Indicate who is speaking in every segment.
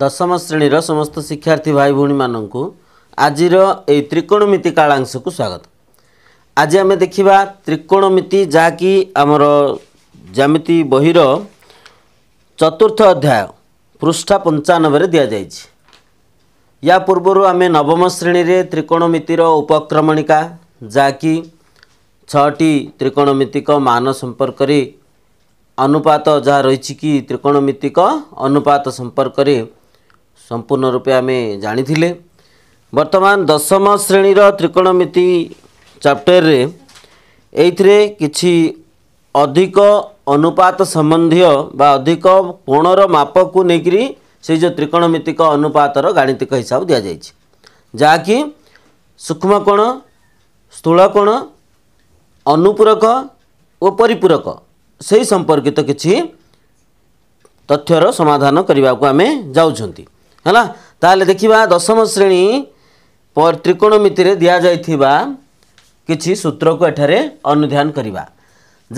Speaker 1: ଦଶମ ଶ୍ରେଣୀର ସମସ୍ତ ଶିକ୍ଷାର୍ଥୀ ଭାଇ ଭଉଣୀମାନଙ୍କୁ ଆଜିର ଏହି ତ୍ରିକୋଣମିତି କାଳାଂଶକୁ ସ୍ୱାଗତ ଆଜି ଆମେ ଦେଖିବା ତ୍ରିକୋଣମିତି ଯାହାକି ଆମର ଜ୍ୟାମିତି ବହିର ଚତୁର୍ଥ ଅଧ୍ୟାୟ ପୃଷ୍ଠା ପଞ୍ଚାନବେରେ ଦିଆଯାଇଛି ୟା ପୂର୍ବରୁ ଆମେ ନବମ ଶ୍ରେଣୀରେ ତ୍ରିକୋଣମିତିର ଉପକ୍ରମଣିକା ଯାହାକି ଛଅଟି ତ୍ରିକୋଣମିତିକ ମାନ ସମ୍ପର୍କରେ ଅନୁପାତ ଯାହା ରହିଛି କି ତ୍ରିକୋଣମିତିକ ଅନୁପାତ ସମ୍ପର୍କରେ ସମ୍ପୂର୍ଣ୍ଣ ରୂପେ ଆମେ ଜାଣିଥିଲେ ବର୍ତ୍ତମାନ ଦଶମ ଶ୍ରେଣୀର ତ୍ରିକୋଣମିତି ଚାପ୍ଟରରେ ଏଇଥିରେ କିଛି ଅଧିକ ଅନୁପାତ ସମ୍ବନ୍ଧୀୟ ବା ଅଧିକ କୋଣର ମାପକୁ ନେଇକରି ସେଇ ଯେଉଁ ତ୍ରିକୋଣମିତିକ ଅନୁପାତର ଗାଣିତିକ ହିସାବ ଦିଆଯାଇଛି ଯାହାକି ସୂକ୍ଷ୍ମ କୋଣ ସ୍ଥୂଳ କୋଣ ଅନୁପୂରକ ଓ ପରିପୂରକ ସେହି ସମ୍ପର୍କିତ କିଛି ତଥ୍ୟର ସମାଧାନ କରିବାକୁ ଆମେ ଯାଉଛନ୍ତି ହେଲା ତାହେଲେ ଦେଖିବା ଦଶମ ଶ୍ରେଣୀ ତ୍ରିକୋଣମିତିରେ ଦିଆଯାଇଥିବା କିଛି ସୂତ୍ରକୁ ଏଠାରେ ଅନୁଧ୍ୟାନ କରିବା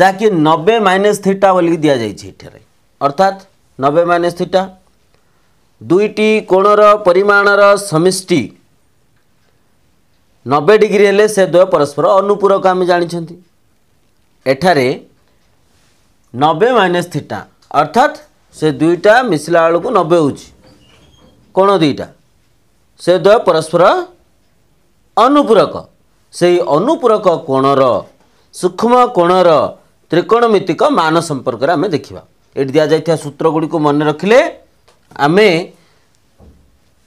Speaker 1: ଯାହାକି ନବେ ମାଇନସ୍ ଥିଟା ବୋଲିକି ଦିଆଯାଇଛି ଏଠାରେ ଅର୍ଥାତ୍ ନବେ ମାଇନସ୍ ଥିଟା ଦୁଇଟି କୋଣର ପରିମାଣର ସମିଷ୍ଟି ନବେ ଡିଗ୍ରୀ ହେଲେ ସେ ଦ୍ୱୟ ପରସ୍ପର ଅନୁପୂରକ ଆମେ ଜାଣିଛନ୍ତି ଏଠାରେ ନବେ ମାଇନସ୍ ଥିଟା ଅର୍ଥାତ୍ ସେ ଦୁଇଟା ମିଶିଲା ବେଳକୁ ନବେ ହେଉଛି କ'ଣ ଦୁଇଟା ସେ ଦ୍ୱୟ ପରସ୍ପର ଅନୁପୂରକ ସେଇ ଅନୁପୂରକ କୋଣର ସୂକ୍ଷ୍ମ କୋଣର ତ୍ରିକୋଣମିତିକ ମାନ ସମ୍ପର୍କରେ ଆମେ ଦେଖିବା ଏଠି ଦିଆଯାଇଥିବା ସୂତ୍ରଗୁଡ଼ିକୁ ମନେ ରଖିଲେ ଆମେ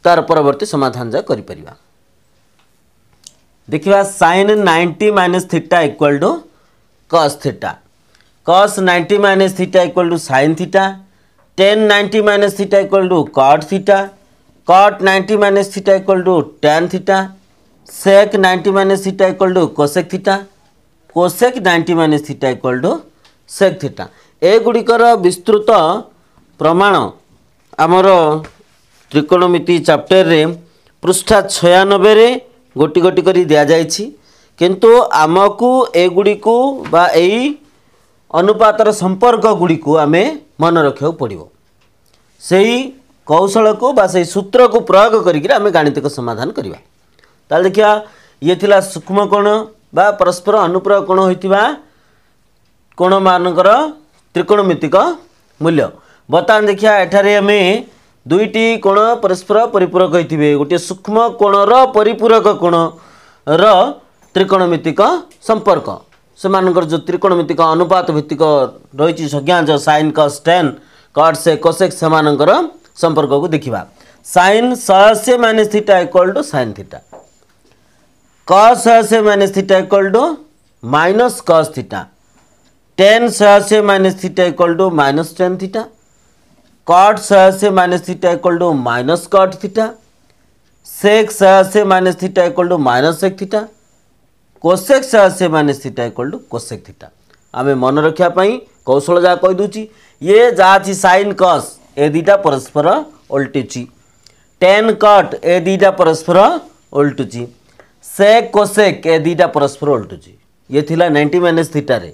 Speaker 1: ତାର ପରବର୍ତ୍ତୀ ସମାଧାନ ଯାଏ କରିପାରିବା ଦେଖିବା sine ninety minus theta equal to cos theta cos ninety minus theta equal to sine theta tan ninety minus theta equal to cot theta cot ninety minus theta equal to tan theta sec ninety minus theta equal to cosec theta cosec ninety minus theta equal to sec theta एगुड़िकर विस्तृत प्रमाण आमर त्रिकोणमिति chapter पृष्ठा छयानबे गोटि गोटी कर दि जा किंतु आम को बा यही अनुपातर संपर्क गुड़ी को आम मन रखा पड़ो से ही कौशलको सूत्र को प्रयोग गरिधान देखिया इलाक्ष्मोण बास्पर सूक्ष्म कोण मनको त्रिकणभि मूल्य वर्तमान देखा एठ दुईटी कोण परस्पर परिपूरक हुण र परिपूरक कोण र त्रिकणभमित्तिक सम्पर्क जो त्रिकोणमितिक अनुपात भित्तिक रहेन कट्से कसेक्स संपर्क को देखा सैन सहस्य minus theta equal to sine theta cos सहस्य minus theta equal to minus cos theta tan सहस्य minus theta equal to minus tan theta cot सहस्य minus theta equal to minus cot theta sec सहस्य minus theta equal to minus sec theta cosec सहस्य minus theta equal to cosec theta आम मन रखापी कौशल जहाँ कहीदे ये जहाँ अच्छी सैन कस ए दुटा परस्पर ଓଲଟୁଛି ଟେନ୍ କଟ୍ ଏ ଦୁଇଟା ପରସ୍ପର ଓଲଟୁଛି ସେକ୍ କୋସେକ୍ ଏ ଦୁଇଟା ପରସ୍ପର ଓଲଟୁଛି ଇଏ ଥିଲା ନାଇଣ୍ଟି ମାଇନସ୍ ଥିଟାରେ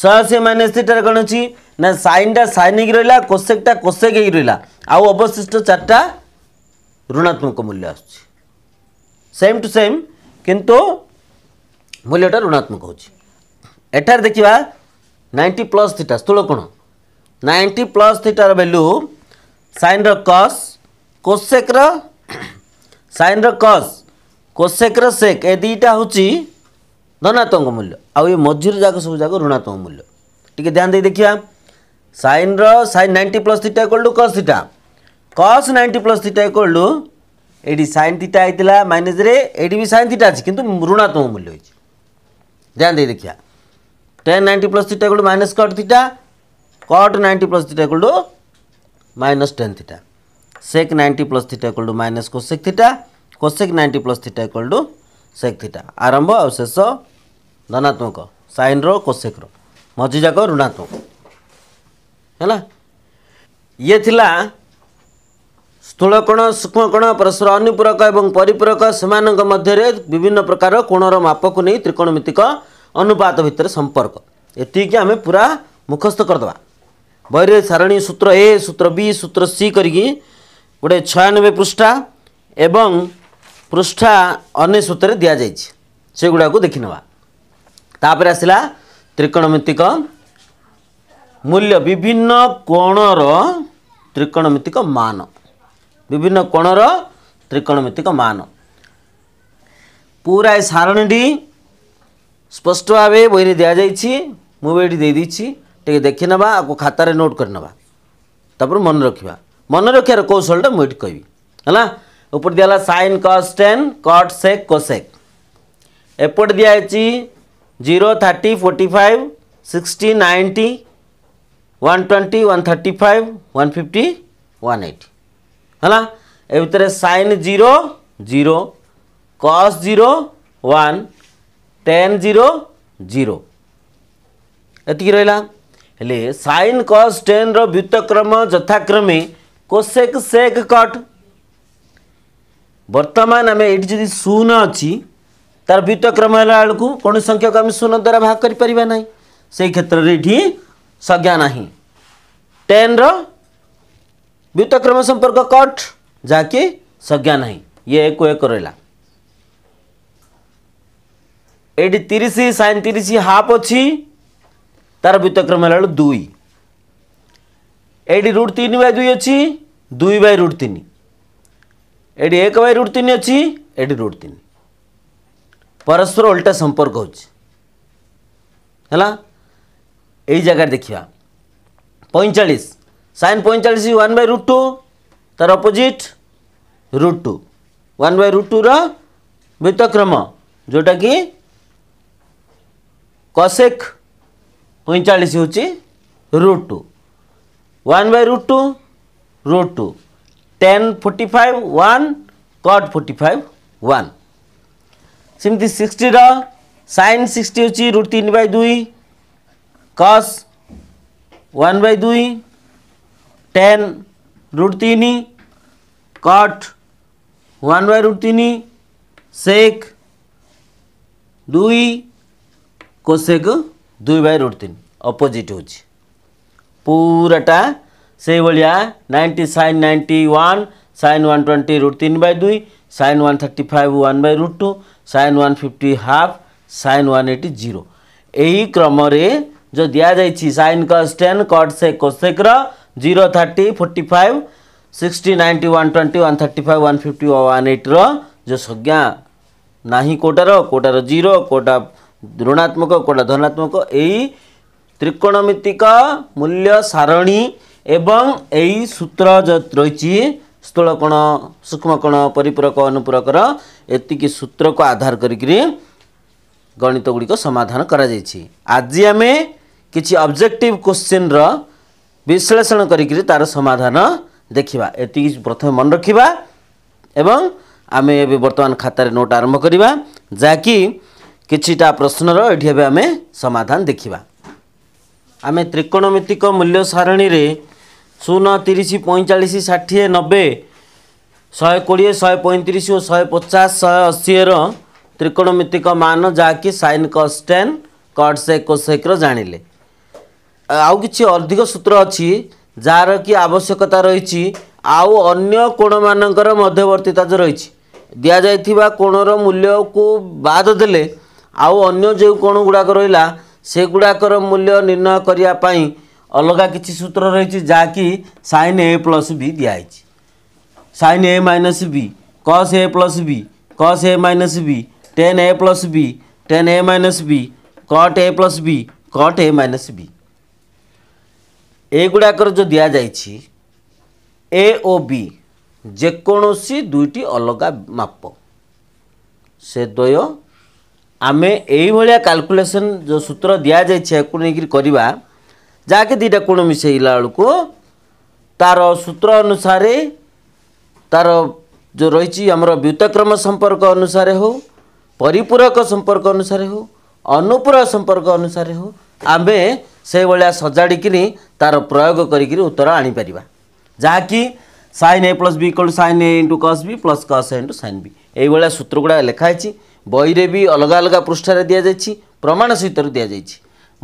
Speaker 1: ଶହେ ଅଶୀ ମାଇନସ୍ ଥିଟାରେ କ'ଣ ଅଛି ନା ସାଇନ୍ଟା ସାଇନ୍ ହେଇକି ରହିଲା କୋସେକ୍ଟା କୋସେକ୍ ହେଇକି ରହିଲା ଆଉ ଅବଶିଷ୍ଟ ଚାରିଟା ଋଣାତ୍ମକ ମୂଲ୍ୟ ଆସୁଛି ସେମ୍ ଟୁ ସେମ୍ କିନ୍ତୁ ମୂଲ୍ୟଟା ଋଣାତ୍ମକ ହେଉଛି ଏଠାରେ ଦେଖିବା ନାଇଣ୍ଟି ପ୍ଲସ୍ ଥିଟା ସ୍ଥୂଳ କୋଣ नाइंटी प्लस थीटार भैल्यू सैन रस कोसेक रईन रस कोसेक रेक ए दुईटा हूँ धनात्मक मूल्य आउ ये मझीर जाक सब जाक ऋणात्मक मूल्य टी ध्यान दे देखा सैन रईन ninety plus theta equal to cos theta cos ninety plus theta equal to ये सैन थीटा होता माइनस ये भी सैन थीटा अच्छी कि ऋणात्मक मूल्य हो ध्यान दे देखा tan ninety plus theta equal to minus cot theta cot 90 plus theta equal to minus 10 theta. Sec 90 plus theta equal to minus cosec theta. Cosec 90 plus theta equal to sec theta. Arambo avsesso dhanatmoko. Sin rho cosec rho. Maji jako runatmoko. Hela? Ye thila ସ୍ଥୂଳକୋଣ ସୂକ୍ଷ୍ମକୋଣ ପରସ୍ପର ଅନୁପୂରକ ଏବଂ ପରିପୂରକ ସେମାନଙ୍କ ମଧ୍ୟରେ ବିଭିନ୍ନ ପ୍ରକାର କୋଣର ମାପକୁ ନେଇ ତ୍ରିକୋଣମିତିକ ଅନୁପାତ ଭିତରେ ସମ୍ପର୍କ ଏତିକି ଆମେ ପୁରା ମୁଖସ୍ଥ କରିଦେବା ବୈରେ ସାରଣୀ ସୂତ୍ର ଏ ସୂତ୍ର ବି ସୂତ୍ର ସି କରିକି ଗୋଟେ ଛୟାନବେ ପୃଷ୍ଠା ଏବଂ ପୃଷ୍ଠା ଅନେଶ୍ୱତରେ ଦିଆଯାଇଛି ସେଗୁଡ଼ାକୁ ଦେଖିନେବା ତାପରେ ଆସିଲା ତ୍ରିକୋଣମିତିକ ମୂଲ୍ୟ ବିଭିନ୍ନ କୋଣର ତ୍ରିକୋଣମିତିକ ମାନ ବିଭିନ୍ନ କୋଣର ତ୍ରିକୋଣମିତିକ ମାନ ପୁରା ଏ ସାରଣୀଟି ସ୍ପଷ୍ଟ ଭାବେ ବହିରେ ଦିଆଯାଇଛି ମୁଁ ବି ଏଇଠି ଦେଇଦେଇଛି ଟିକେ ଦେଖିନେବା ଆକୁ ଖାତାରେ ନୋଟ୍ କରିନେବା ତାପରେ ମନେ ରଖିବା ମନେ ରଖିବାର କୌଶଳଟା ମୁଁ ଏଠି କହିବି ହେଲା উপরে দিয়ে sine cos tan cot sec cosec এপটে দিয়া হয়েছি zero thirty forty five sixty ninety one twenty one thirty five one fifty one eighty হ্যাঁ এ ভিতরে sine zero zero cos zero one tan zero zero এতিকি রহলা हेले सैन कस टेन र्युतक्रम जथाक्रमे कोसेक सेक कट बर्तमान आम ये जो शून अच्छी तार व्युतक्रम है बेलू कौन संख्यक आम शून द्वारा भाग कर पार ना से क्षेत्र ये संज्ञा ना टेन र्युतक्रम संपर्क कट जाके संज्ञा ना ये एक एक रहा ये तीस सैन तीस हाफ अच्छी तार व्युतक्रम है दुई ये रुट तीन बै दुई अच्छी दुई बै रुट तीन ये एक बै रुट तीन अच्छी ये रुट तीन परस्पर ओल्टा संपर्क होगा यही जगह देखा पैंचाश सैन पैंचाश वन बै रुट टू तार opposite root two one by root टूर व्युतक्रम जोटा कि कसेक पैंचाश हूँ root two one by root two root two tan forty five one cot forty five one सेमती सिक्सटी रईन सिक्सटी हूँ रुट तीन बै दुई कस वन बै दुई टेन रुट तीन कट वन बै रुट तीन सेक दुई कोसेक दुई बै रुट तीन ଅପୋଜିଟ୍ ହେଉଛି ପୁରାଟା ସେଇଭଳିଆ ninety sine ninety one sine one twenty root ତିନି ବାଇ ଦୁଇ sine one thirty five one by root two sine one fifty half sine one eighty zero ଏହି କ୍ରମରେ ଯେଉଁ ଦିଆଯାଇଛି ସାଇନ୍ କସ୍ ଟେନ୍ କଟ୍ ସେ କୋସେକ୍ର zero thirty forty five sixty ninety one twenty one thirty five one fifty one ଏଇଟିର ଯେଉଁ ସଂଜ୍ଞା ନାହିଁ କେଉଁଟାର କେଉଁଟାର ଜିରୋ କେଉଁଟା ଋଣାତ୍ମକ କେଉଁଟା ଧନାତ୍ମକ ଏଇ ତ୍ରିକୋଣମିତିକ ମୂଲ୍ୟ ସାରଣୀ ଏବଂ ଏହି ସୂତ୍ର ରହିଛି ସ୍ଥୂଳକୋଣ ସୂକ୍ଷ୍ମକୋଣ ପରିପୂରକ ଅନୁପୂରକର ଏତିକି ସୂତ୍ରକୁ ଆଧାର କରିକିରି ଗଣିତ ଗୁଡ଼ିକ ସମାଧାନ କରାଯାଇଛି ଆଜି ଆମେ କିଛି ଅବଜେକ୍ଟିଭ କୋଶ୍ଚିନ୍ର ବିଶ୍ଳେଷଣ କରିକିରି ତା'ର ସମାଧାନ ଦେଖିବା ଏତିକି ପ୍ରଥମେ ମନେ ରଖିବା ଏବଂ ଆମେ ଏବେ ବର୍ତ୍ତମାନ ଖାତାରେ ନୋଟ୍ ଆରମ୍ଭ କରିବା ଯାହାକି କିଛିଟା ପ୍ରଶ୍ନର ଏଠି ଏବେ ଆମେ ସମାଧାନ ଦେଖିବା ଆମେ ତ୍ରିକୋଣମିତିକ ମୂଲ୍ୟ ସାରଣୀରେ ଶୂନ ତିରିଶ ପଇଁଚାଳିଶ ଷାଠିଏ ନବେ ଶହେ କୋଡ଼ିଏ ଶହେ ପଇଁତିରିଶ ଓ ଶହେ ପଚାଶ ଶହେ ଅଶୀର ତ୍ରିକୋଣମିତିକ ମାନ ଯାହାକି sine cos tan cot sec କୋସେକ୍ର ଜାଣିଲେ ଆଉ କିଛି ଅଧିକ ସୂତ୍ର ଅଛି ଯାହାର କି ଆବଶ୍ୟକତା ରହିଛି ଆଉ ଅନ୍ୟ କୋଣମାନଙ୍କର ମଧ୍ୟବର୍ତ୍ତୀତା ରହିଛି ଦିଆଯାଇଥିବା କୋଣର ମୂଲ୍ୟକୁ ବାଦ ଦେଲେ ଆଉ ଅନ୍ୟ ଯେଉଁ କୋଣ ଗୁଡ଼ାକ ରହିଲା ସେଗୁଡ଼ାକର ମୂଲ୍ୟ ନିର୍ଣ୍ଣୟ କରିବା ପାଇଁ ଅଲଗା କିଛି ସୂତ୍ର ରହିଛି ଯାହାକି ସାଇନ୍ ଏ ପ୍ଲସ୍ ବି ଦିଆହେଇଛି sine A minus B cos A plus B cos A minus B tan A plus B tan A minus B cot A plus B cot A minus B ଏଗୁଡ଼ାକର ଯେଉଁ ଦିଆଯାଇଛି ଏ ଓ ବି ଯେକୌଣସି ଦୁଇଟି ଅଲଗା ମାପ ସେ ଦ୍ୱୟ ଆମେ ଏଇଭଳିଆ କାଲକୁଲେସନ୍ ଯେଉଁ ସୂତ୍ର ଦିଆଯାଇଛି ଏହାକୁ ନେଇକରି କରିବା ଯାହାକି ଦୁଇଟା କୋଣ ମିଶାଇଲା ବେଳକୁ ତା'ର ସୂତ୍ର ଅନୁସାରେ ତା'ର ଯେଉଁ ରହିଛି ଆମର ବ୍ୟୁତକ୍ରମ ସମ୍ପର୍କ ଅନୁସାରେ ହେଉ ପରିପୂରକ ସମ୍ପର୍କ ଅନୁସାରେ ହେଉ ଅନୁପୂରକ ସମ୍ପର୍କ ଅନୁସାରେ ହେଉ ଆମେ ସେଇଭଳିଆ ସଜାଡ଼ିକିରି ତା'ର ପ୍ରୟୋଗ କରିକିରି ଉତ୍ତର ଆଣିପାରିବା ଯାହାକି sine A plus B equal to sine A into cos B plus cos A into sine B ଏଇଭଳିଆ ସୂତ୍ର ଗୁଡ଼ା ଲେଖା ହେଇଛି ବହିରେ ବି ଅଲଗା ଅଲଗା ପୃଷ୍ଠାରେ ଦିଆଯାଇଛି ପ୍ରମାଣ ସହିତରୁ ଦିଆଯାଇଛି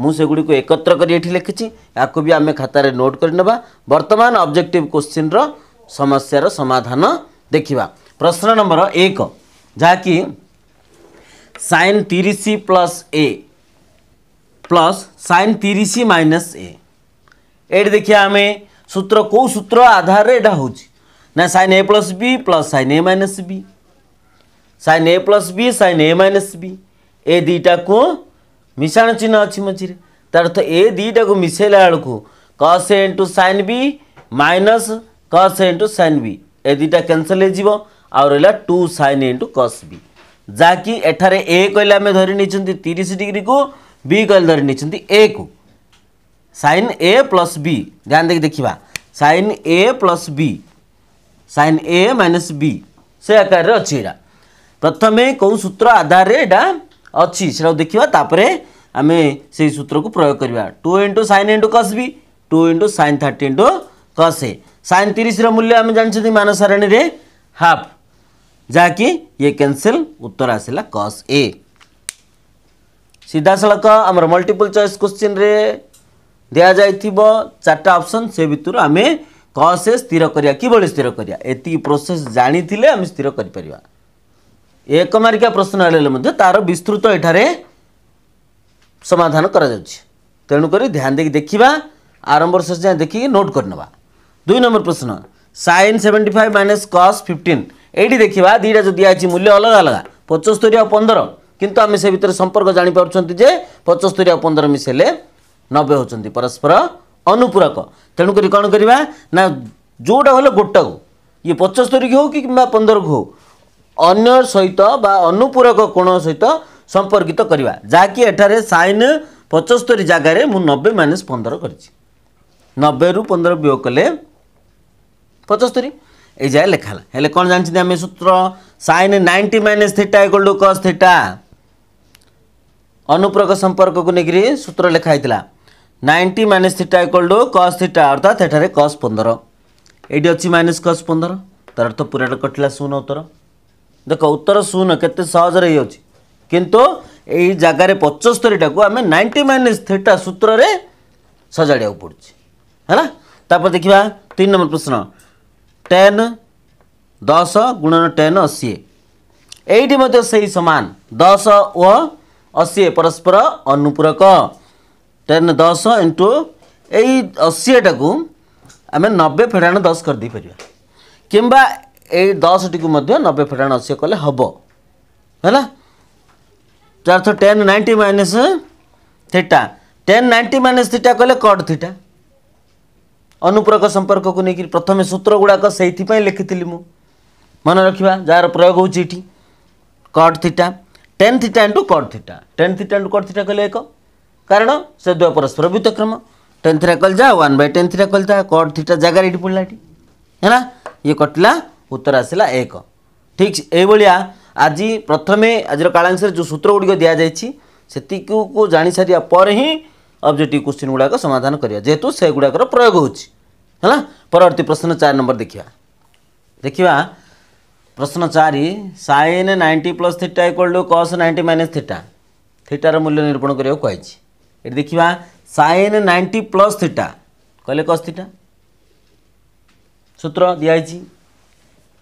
Speaker 1: ମୁଁ ସେଗୁଡ଼ିକୁ ଏକତ୍ର କରି ଏଠି ଲେଖିଛି ୟାକୁ ବି ଆମେ ଖାତାରେ ନୋଟ୍ କରିନେବା ବର୍ତ୍ତମାନ ଅବଜେକ୍ଟିଭ୍ କୋଶ୍ଚିନ୍ର ସମସ୍ୟାର ସମାଧାନ ଦେଖିବା ପ୍ରଶ୍ନ ନମ୍ବର ଏକ ଯାହାକି ସାଇନ୍ ତିରିଶ ପ୍ଲସ୍ ଏ ପ୍ଲସ୍ ସାଇନ୍ ତିରିଶ ମାଇନସ୍ ଏ ଏଇଠି ଦେଖିବା ଆମେ ସୂତ୍ର କେଉଁ ସୂତ୍ର ଆଧାରରେ ଏଇଟା ହେଉଛି ନା sine A plus B plus sine A minus B sine A plus B sine A minus B ए दुईटा को मिशाण चिन्ह अच्छी मझे तार्थ ए दीटा को मिसेला बेलू cos A into sine B minus cos A into sine B ए दुईटा कैनसल हो रहा two sine A into cos B जहाँकि ए कहले आम धरी तीस डिग्री को बी कहले धरी ए को सैन ए प्लस बी ध्यान देखिए देखा sine A plus B sine A minus B से आकार अच्छे यहाँ प्रथम कौ सूत्र आधार अच्छी से देखा तापर आम से सूत्र को प्रयोग करवा two into sine into cos भी two into sine thirty into cos A sine तीस मूल्य आम जानते मान सारणी में हाफ जहाँकि ये कैनसल उत्तर आसला कस ए सीधा सड़क आम मल्टीपल चयस क्वेश्चन रे दि जा चार्टा ऑप्शन से भितर आम कस ए स्थिर करवा कि स्थिर करवा प्रोसेस जानी आम स्थिर करें एकमारिक प्रश्नले म तार विस्तृत एठे समाधानुकरी ध्यान देखरम्भर देखि नोट गरि दुई नम्बर प्रश्न सइन सेभेन्टी फाइभ मैना कस् फिफ्टिन यही देखिया दुईटा जो देखिन्छ मूल्य 15, अलग पचस्तोरी आउँ पन्ध्र किन आमेक जाने पाउँछ पचस्तोरी आउँ पन्ध्र मिसले नबे हुन्छ परस्पर अनुपूरक तेणुकरी कन जोटा होला गोटा इ पचस्तोरी कि हो कि कम्बा पन्ध्रको ଅନ୍ୟ ସହିତ ବା ଅନୁପୂରକ କୋଣ ସହିତ ସମ୍ପର୍କିତ କରିବା ଯାହାକି ଏଠାରେ ସାଇନ୍ ପଞ୍ଚସ୍ତରୀ ଜାଗାରେ ମୁଁ ନବେ ମାଇନସ୍ ପନ୍ଦର କରିଛି ନବେରୁ ପନ୍ଦର ବିୟୋଗ କଲେ ପଞ୍ଚସ୍ତରୀ ଏଇ ଯାଏ ଲେଖାହେଲା ହେଲେ କ'ଣ ଜାଣିଛନ୍ତି ଆମେ ସୂତ୍ର sine ninety minus theta equal to cos theta ଅନୁପ୍ରକ ସମ୍ପର୍କକୁ ନେଇକିରି ସୂତ୍ର ଲେଖା ହେଇଥିଲା ninety minus theta equal to cos theta ଅର୍ଥାତ୍ ଏଠାରେ କସ୍ ପନ୍ଦର ଏଇଠି ଅଛି ମାଇନସ୍ କସ୍ ପନ୍ଦର ତାର ଅର୍ଥ ପୁରାଟା କଟିଲା ଶୂନ ଉତ୍ତର देख उत्तर शून्य केते सहज रु जो पचस्तरी आमे नाइन्टिन मन सूत्रले सजाडि पर्छ होला तिन नम्बर प्रश्न टेन दस गुणन टेन असिए यही सही समान दस व असी परस्पर अनुपूरक टेन दस इन्टु ए असिएटा आम नब्बे फेडाण दस गरिदिइपार कम्बा ए दसटीको मध्य नबे फटासिय कले हर्थ tan ninety minus theta tan ninety theta theta कहिले थीटा थिटा संपर्क को नै प्रथमे सूत्र गुडाकै लेखिति मन रख् जोटी cot theta theta theta into cot theta tan theta into cot theta कले एक कारण सय परस्पर वितक्रम टेन्थ वान बै टेन थिराजा कड थिटा जागर या होला ये कटा उत्तर आसला एक ठीक यहाँ आज प्रथम आज कालांशर जो सूत्र गुड़िक दि जाए को जा सर ही अब्जेक्टिव क्वेश्चन गुड़ाक समाधान करवा जेहेतु से गुड़ाक प्रयोग होना परवर्त प्रश्न चार नंबर देखा देखा प्रश्न चार sine ninety plus theta equal to cos ninety minus theta थीटार मूल्य निरूपण करवाई देखा सैन नाइंटी प्लस थीटा कहले कस थीटा सूत्र दिखाई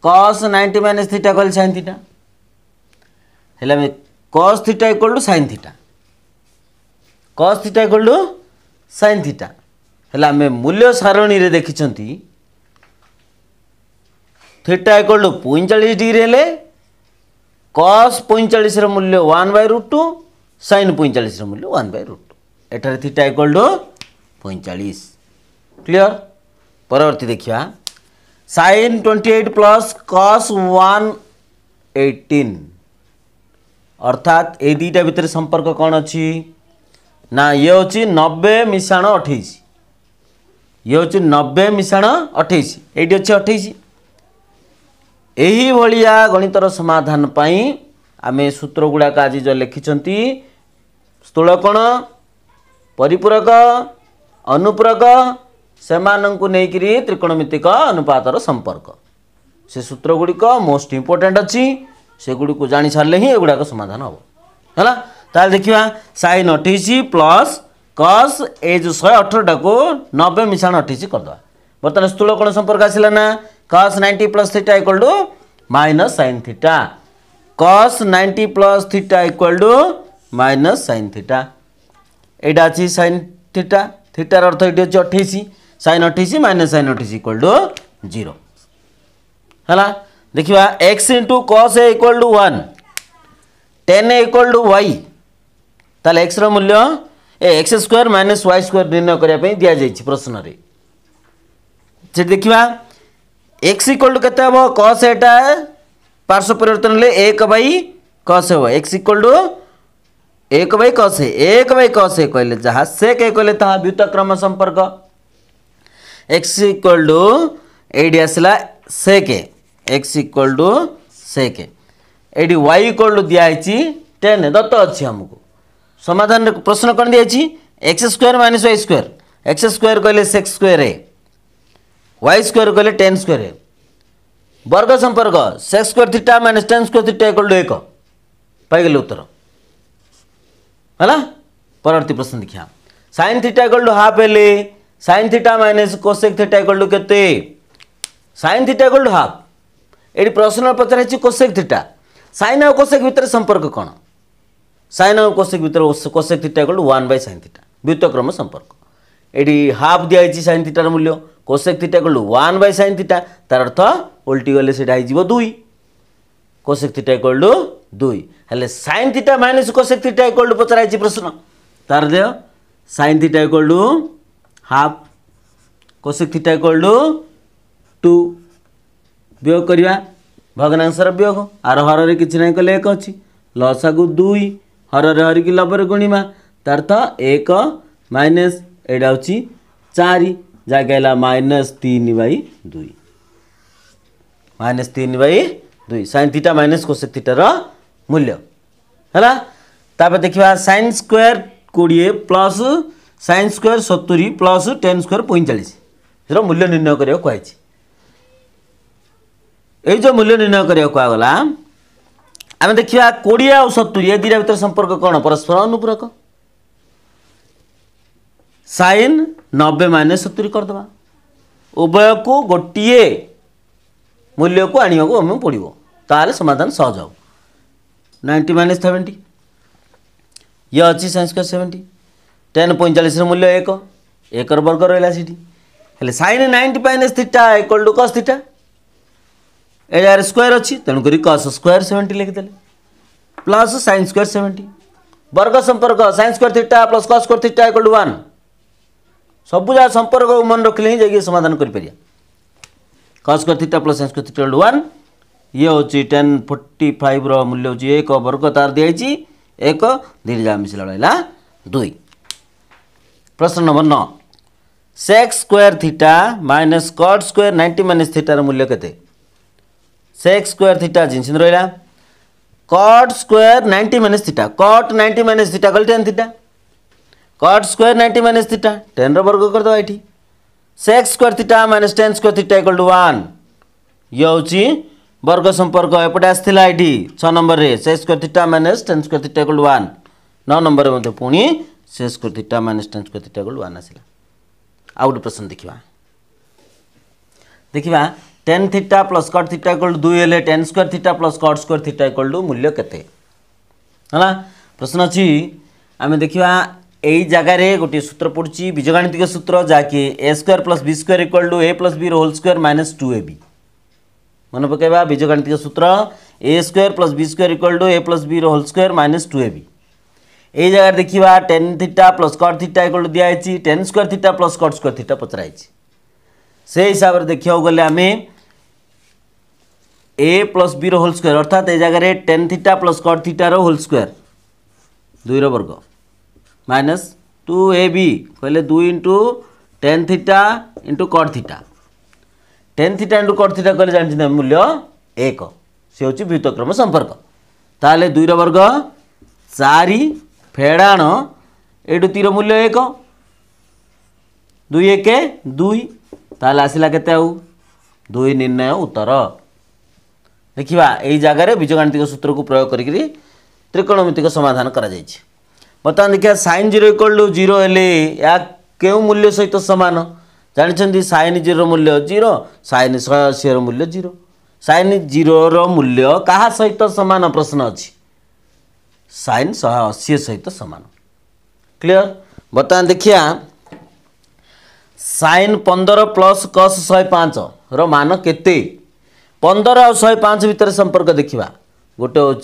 Speaker 1: cos 90 minus theta equal sin theta ହେଲା cos theta equal to sin theta cos theta equal to sin theta ହେଲା ଆମେ ମୂଲ୍ୟ ସାରଣୀରେ ଦେଖିଛନ୍ତି theta equal to 45 ଡିଗ୍ରୀ ହେଲେ cos 45 ର ମୂଲ୍ୟ 1 by root 2 sin 45 ର ମୂଲ୍ୟ 1 by root 2 ଏଠାରେ theta equal to 45 क्लियर परवर्ती देखा sine twenty eight plus cos one eighteen अर्थात ए दुईटा भितर संपर्क कौन अच्छी ना ये हूँ नब्बे मिशाण अठाईस ये हूँ नब्बे मिशाण अठाईस ये अच्छे अठाईस यही गणितर समाधान पाई आम सूत्र गुड़ाक आज जो लिखिंट स्थूलकोण परिपूरक अनुपूरक ସେମାନଙ୍କୁ ନେଇକରି ତ୍ରିକୋଣମିତିକ ଅନୁପାତର ସମ୍ପର୍କ ସେ ସୂତ୍ର ଗୁଡ଼ିକ ମୋଷ୍ଟ ଇମ୍ପୋର୍ଟାଣ୍ଟ ଅଛି ସେଗୁଡ଼ିକୁ ଜାଣି ସାରିଲେ ହିଁ ଏଗୁଡ଼ାକ ସମାଧାନ ହେବ ହେଲା ତାହେଲେ ଦେଖିବା ସାଇନ୍ ଅଠେଇଶ ପ୍ଲସ୍ କସ୍ ଏ ଯେଉଁ ଶହେ ଅଠରଟାକୁ ନବେ ମିଶାଣ ଅଠେଇଶ କରିଦେବା ବର୍ତ୍ତମାନ ସ୍ଥୂଳ କୋଣ ସମ୍ପର୍କ ଆସିଲା ନା cos ninety plus theta equal to minus sine theta cos ninety plus theta equal to minus sine theta ଏଇଟା ଅଛି ସାଇନ୍ ଥିଟା ଥିଟାର ଅର୍ଥ ଏଇଠି ଅଛି ଅଠେଇଶ सैन ओटीसी माइनस सैन ओटीसी इक्वल टू जीरो है देखा x into cos equal to one tan equal to y तेल एक्स रूल्य x square minus y square निर्णय करने दि जाइए प्रश्न से देखा एक्स इक्वल टू के हम कस एटा पार्श्व परिवर्तन ले एक बै कस हे एक्स इक्वल टू एक बै कस एक बै कस कह जहाँ से कह कहले ता व्युतक्रम संपर्क ఎక్స్ ఈక్వల్ టు ఏడియస్ల సేకే ఎక్स इक्वल टू सेक ये वाई इक्वल टू दिखाई टेन दत्त अच्छे आमको समाधान प्रश्न कौन दिखाई x square minus y square x square कहले सेक्स स्क्वयर ए वाई स्क्वयर कहले टेन स्क्वयर ए वर्ग संपर्क sec square theta minus tan square theta equal to एक पाइगले उत्तर है परवर्ती प्रश्न देखा sine theta equal to half एल sine theta minus cosec theta equal to কেতে sine theta equal to half এটি প্রশ্ন পচার হয়েছে কোসেক থিটা সাইন আউ কোসেক ভিতরে সম্পর্ক কোণ সাইন আউ কোসেক ভিতরে cosec theta equal to one by sine theta ব্যুতক্রম সম্পর্ক এটি হাফ দিয়া হয়েছে সাইন থিটার মূল্য cosec theta equal to one by sine theta তার অর্থ উল্টি গেলে সেটা হয়ে দুই কোসেক থিটা ইকল টু দুই হলে sine theta minus cosec theta equal to পচার হয়েছে প্রশ্ন তার দেহ sine theta equal to half cosec theta equal to two वियोग भग्नांशर वियोग आर हर में किसी ना कले एक अच्छी लसा को दुई हर से हर कि लबरे गुणीमा तार तो एक माइनस यहाँ हूँ चार जहाँ माइनस तीन बै दुई माइनस तीन बै दुई सैन थीटा माइनस कोशिक थीटार मूल्य है देखा सैन स्क्वेयर कोड़िए प्लस সাইন স্কোয়ার সতুরি প্লস টেন স্কোয়ার পঁয়তাল্লিশ এর মূল্য নির্ণয় করা কুয়াছে এই যে মূল্য নির্ণয় করা কুয়াগলা আমি দেখা কোড়ি আউ সতুরি এ দুইটা ভিতরে সম্পর্ক কোণ পরস্পর অনুপূরক সাইন নবে মাইনস সতুরি করদেবা ଉଭୟକୁ ଗୋଟିଏ ମୂଲ୍ୟକୁ ଆଣିବାକୁ ଆମେ ପଡ଼ିବ ତାହେଲେ ସମାଧାନ ସହଜ ହେବ ନାଇଣ୍ଟି ମାଇନସ୍ ସେଭେଣ୍ଟି ଇଏ ଅଛି ସାଇନ୍ସ ସ୍କୋୟାର ସେଭେଣ୍ଟି টেন পঁয়চাশর মূল্য এক একর বর্গ রহলা সেটি হলে সাইন নাইনটি পাইন theta equal to cos theta এ জায়গায় স্কোয়ার অছি তেমনি কস স্কোয়ার সেভেন্টি লিখিদেলে প্লাস সাইন স্কোয়ার সেভেন্টি বর্গ সম্পর্ক sine square theta plus cos square theta equal to one সবু যা সম্পর্ক মনে রাখলে হি যাই সমাধান করে পারিয়া cos square theta plus sine square theta equal to one ଇଏ ହେଉଛି ଟେନ୍ ଫୋର୍ଟି ଫାଇଭ୍ର ମୂଲ୍ୟ ହେଉଛି ଏକ ବର୍ଗ ତାର ଦିଆହେଇଛି ଏକ ଦୁଇରେ ଯାହା ମିଶିଲା ରହିଲା ଦୁଇ प्रश्न नंबर नौ sec square theta minus cot square ninety minus थीटार मूल्य के सेक्स स्क्वायर थीटा जिनसिन रहा cot square ninety minus theta cot ninety minus theta कल tan theta cot square ninety minus theta tan रर्ग करदे ये sec square theta minus tan square theta equal to one ये हूँ वर्ग संपर्क एपटे आसाला छः number sec square theta minus tan square theta equal to one नौ नंबर पुणी sec square theta minus tan square theta equal one ଆସିଲା ଆଉ ଗୋଟେ देखा देखा tan theta plus cot theta equal दुई हेल्ले tan square theta plus cot square theta equal to मूल्य के प्रश्न अच्छी आम देखा यही जगार गोटे सूत्र पड़ी बीजगणितिक सूत्र जहाँकि a square plus b square equal to a plus b whole square minus two a b मन पकड़ा बीजगणितिक सूत्र a square plus b square equal to a plus b whole square minus two a b यही जगह देखा tan theta plus cot theta एक दिखाई tan square theta plus cot square theta पचराई से हिसाब से देखा गले आम a plus b whole square अर्थात ये जगह टेन थीटा प्लस कट थीटार होल स्क्वयर दुईर वर्ग माइनस टू ए बी कह दुई into tan theta into cot theta tan theta into cot theta कह जानते मूल्य एक से हूँ भूतक्रम संपर्क ताल दुईर वर्ग चारि ଫେଡ଼ାଣ ଏଇଠୁ ତୀର ମୂଲ୍ୟ ଏକ ଦୁଇ ଏକ ଦୁଇ ତାହେଲେ ଆସିଲା କେତେ ଆଉ ଦୁଇ ନିର୍ଣ୍ଣୟ ଉତ୍ତର ଦେଖିବା ଏଇ ଜାଗାରେ ବୀଜଗାଣିତିକ ସୂତ୍ରକୁ ପ୍ରୟୋଗ କରିକିରି ତ୍ରିକୋଣମିତିକ ସମାଧାନ କରାଯାଇଛି ବର୍ତ୍ତମାନ ଦେଖିବା ସାଇନ୍ ଜିରୋ ଇକ୍ୱଲ ଜିରୋ ହେଲେ ଏହା କେଉଁ ମୂଲ୍ୟ ସହିତ ସମାନ ଜାଣିଛନ୍ତି ସାଇନ୍ ଜିରୋର ମୂଲ୍ୟ ଜିରୋ ସାଇନ୍ ଶହେ ଅଶୀର ମୂଲ୍ୟ ଜିରୋ ସାଇନ୍ ଜିରୋର ମୂଲ୍ୟ କାହା ସହିତ ସମାନ ପ୍ରଶ୍ନ ଅଛି साइन शहे अशी सहित सामान क्लीयर बर्तमान देखिया सैन पंदर प्लस कस शहे पाँच रान के पंदर आए पाँच भितर संपर्क देखा गोटे हूँ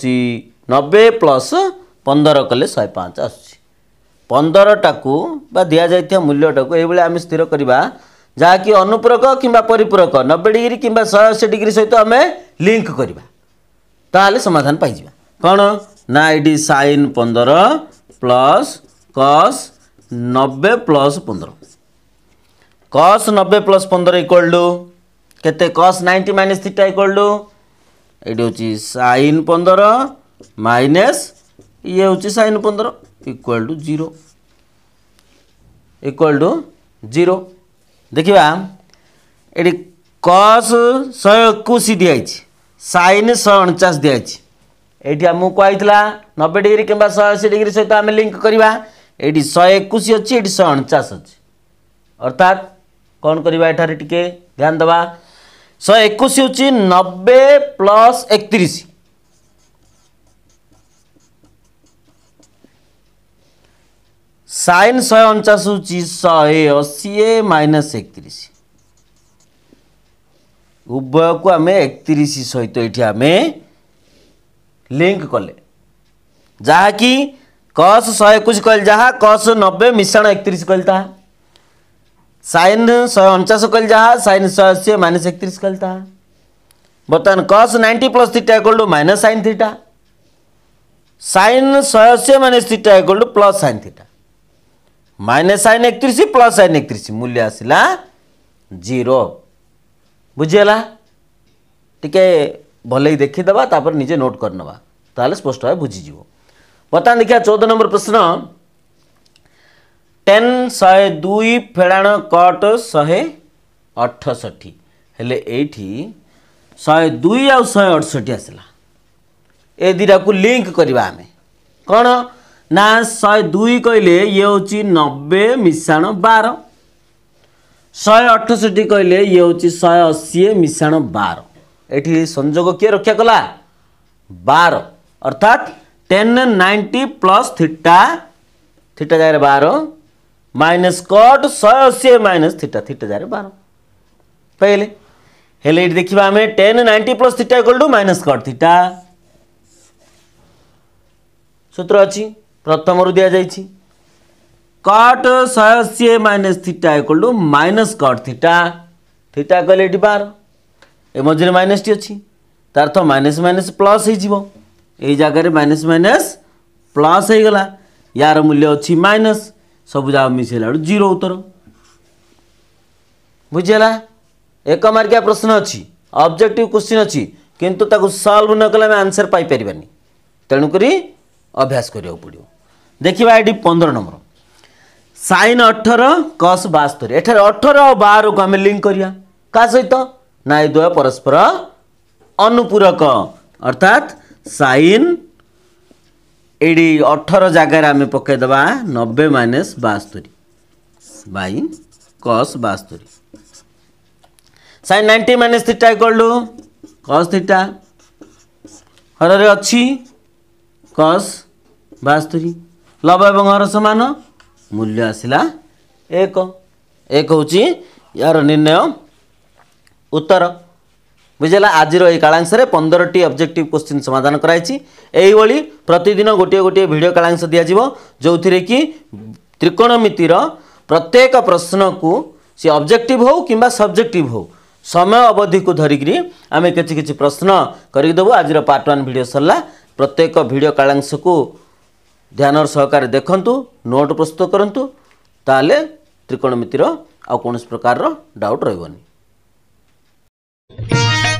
Speaker 1: नबे प्लस पंदर कले शहे पाँच आस पंदरटा को दि जा मूल्यटा को यह आम स्थिर करवा जहाँकि अनुपूरक किपूरक नब्बे डिग्री किंवा शहे अशी डिग्री सहित आम लिंक करवा समाधान पाई कौन ना ये सैन पंदर प्लस कस नब्बे प्लस पंद्रह कस नबे प्लस पंद्रह इक्वाल टू के cos ninety minus theta equal to ये हूँ सैन पंदर माइनस ये हूँ सैन पंदर equal to zero equal to zero देखा ये कस शहे एक दिखाई सैन शहे अणचाश दिखाई ये आमको कहुई नब्बे डिग्री कि शहे अशी डिग्री सहित आम लिंक करवा ये शहे एक अच्छे शहे अणचाश अच्छे अर्थात कौन करवाठार टी ध्यान दवा शहे एक नब्बे प्लस एक तीस सैन शहे अणचाश हूँ शहे अशी माइनस एक तीस उभय को आम एक सहित ये आम लिंक कले जहाँकि कस शहे एक कहली जहाँ कस नबे मिशाण एक कहली ता सैन शहे अणचाश कहली जहा सैन शहे अशी माइनस एक कहली ता बर्तमान cos ninety plus theta equal to minus sine theta sine शहे अशी minus theta equal to plus sine theta minus sine एक प्लस सैन एक मूल्य आसला जीरो बुझीगला टे भले ही तापर निजे नोट करने ताल स्पष्ट भाव बुझीज बर्तमान देखा चौदह नंबर प्रश्न टेन शहे दुई फेड़ाण कट शहे अठषठी हेले शहे दुई आ शहे अठषठी आसला ए दुटा को लिंक करवा आम कौन ना शहे दुई कहले ये हूँ नब्बे मिशाण बार शहे अठसठी कहले ये हूँ शहे अशी मिशाण बार ଏଠି ସଂଯୋଗ କିଏ ରକ୍ଷା କଲା ବାର ଅର୍ଥାତ୍ tan ninety plus theta theta ଜାଗାରେ ବାର ମାଇନସ୍ କଟ୍ ଶହେ ଅଶୀ ମାଇନସ୍ ଥିଟା ଥିଟା ଜାଗାରେ ବାର ପାଇଲେ ହେଲେ ଏଠି ଦେଖିବା ଆମେ tan ninety plus theta equal to minus cot theta ସୂତ୍ର ଅଛି ପ୍ରଥମରୁ ଦିଆଯାଇଛି कट शहे अशी minus theta equal to minus cot theta theta कहले बार ଏ ମଝିରେ ମାଇନସ୍ଟି ଅଛି ତାର ତ ମାଇନସ୍ ମାଇନସ୍ ପ୍ଲସ୍ ହେଇଯିବ ଏଇ ଜାଗାରେ ମାଇନସ୍ ମାଇନସ୍ ପ୍ଲସ୍ ହେଇଗଲା ୟାର ମୂଲ୍ୟ ଅଛି ମାଇନସ୍ ସବୁ ଯାକ ମିଶାଇଲା ବେଳୁ ଜିରୋ ଉତ୍ତର ବୁଝିହେଲା ଏକ ମାର୍କିଆ ପ୍ରଶ୍ନ ଅଛି ଅବଜେକ୍ଟିଭ୍ କ୍ୱେଶ୍ଚିନ୍ ଅଛି କିନ୍ତୁ ତାକୁ ସଲ୍ଭ ନ କଲେ ଆମେ ଆନ୍ସର୍ ପାଇପାରିବାନି ତେଣୁକରି ଅଭ୍ୟାସ କରିବାକୁ ପଡ଼ିବ ଦେଖିବା ଏଠି ପନ୍ଦର ନମ୍ବର ସାଇନ୍ ଅଠର କସ୍ ବାସ୍ତରୀ ଏଠାରେ ଅଠର ଆଉ ବାରକୁ ଆମେ ଲିଙ୍କ୍ କରିବା କାହା ସହିତ না এই দ্বয় পরস্পর অনুপূরক অর্থাৎ সাইন এটি অঠর জায়গায় আমি পকাইদেবা নবে মাইনাস বাস্তরি বাই কস বাস্তরি সাইন নাইনটি মাইনাস থিটা ইকলু কস থিটা হরের অছি কস বাস্তরি লব এবং হর সমান মূল্য আসিলা এক এক হচ্ছে ইয়ার নির্ণয় ଉତ୍ତର ବୁଝିଲା ଆଜିର ଏହି କାଳାଂଶରେ ପନ୍ଦରଟି ଅବଜେକ୍ଟିଭ୍ କୋଶ୍ଚିନ୍ ସମାଧାନ କରାଯାଇଛି ଏଇଭଳି ପ୍ରତିଦିନ ଗୋଟିଏ ଗୋଟିଏ ଭିଡ଼ିଓ କାଳାଂଶ ଦିଆଯିବ ଯେଉଁଥିରେ କି ତ୍ରିକୋଣମିତିର ପ୍ରତ୍ୟେକ ପ୍ରଶ୍ନକୁ ସେ ଅବଜେକ୍ଟିଭ୍ ହେଉ କିମ୍ବା ସବଜେକ୍ଟିଭ୍ ହେଉ ସମୟ ଅବଧିକୁ ଧରିକିରି ଆମେ କିଛି କିଛି ପ୍ରଶ୍ନ କରିକି ଦେବୁ ଆଜିର ପାର୍ଟ ୱାନ୍ ଭିଡ଼ିଓ ସରିଲା ପ୍ରତ୍ୟେକ ଭିଡ଼ିଓ କାଳାଂଶକୁ ଧ୍ୟାନର ସହକାରେ ଦେଖନ୍ତୁ ନୋଟ୍ ପ୍ରସ୍ତୁତ କରନ୍ତୁ ତାହେଲେ ତ୍ରିକୋଣମିତିର ଆଉ କୌଣସି ପ୍ରକାରର ଡାଉଟ୍ ରହିବନି Thank you.